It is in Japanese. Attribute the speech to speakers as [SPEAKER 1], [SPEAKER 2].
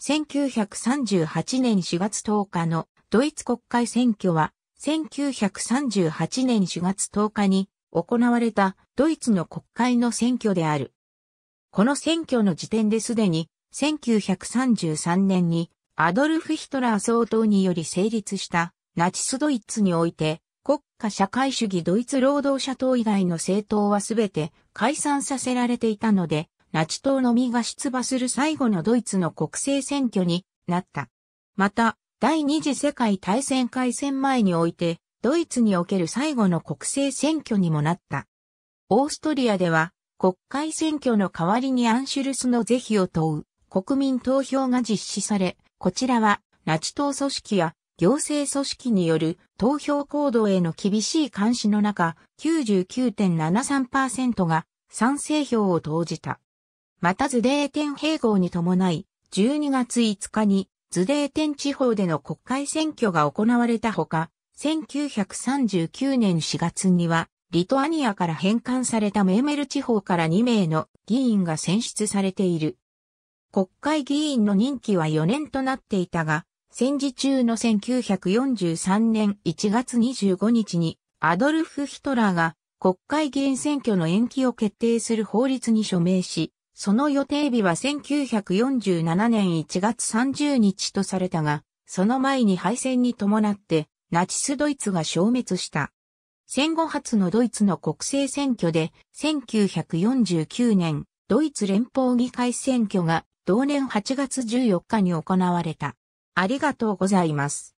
[SPEAKER 1] 1938年4月10日のドイツ国会選挙は、1938年4月10日に行われたドイツの国会の選挙である。この選挙の時点ですでに、1933年にアドルフ・ヒトラー総統により成立したナチスドイツにおいて、国家社会主義ドイツ労働者党以外の政党はすべて解散させられていたので、ナチ党のみが出馬する最後のドイツの国政選挙になった。また、第二次世界大戦開戦前において、ドイツにおける最後の国政選挙にもなった。オーストリアでは、国会選挙の代わりにアンシュルスの是非を問う国民投票が実施され、こちらはナチ党組織や行政組織による投票行動への厳しい監視の中、99.73%が賛成票を投じた。またズデーテン併合に伴い、12月5日にズデーテン地方での国会選挙が行われたほか、1939年4月には、リトアニアから返還されたメーメル地方から2名の議員が選出されている。国会議員の任期は4年となっていたが、戦時中の1943年1月25日にアドルフ・ヒトラーが国会議員選挙の延期を決定する法律に署名し、その予定日は1947年1月30日とされたが、その前に敗戦に伴ってナチスドイツが消滅した。戦後初のドイツの国政選挙で1949年ドイツ連邦議会選挙が同年8月14日に行われた。ありがとうございます。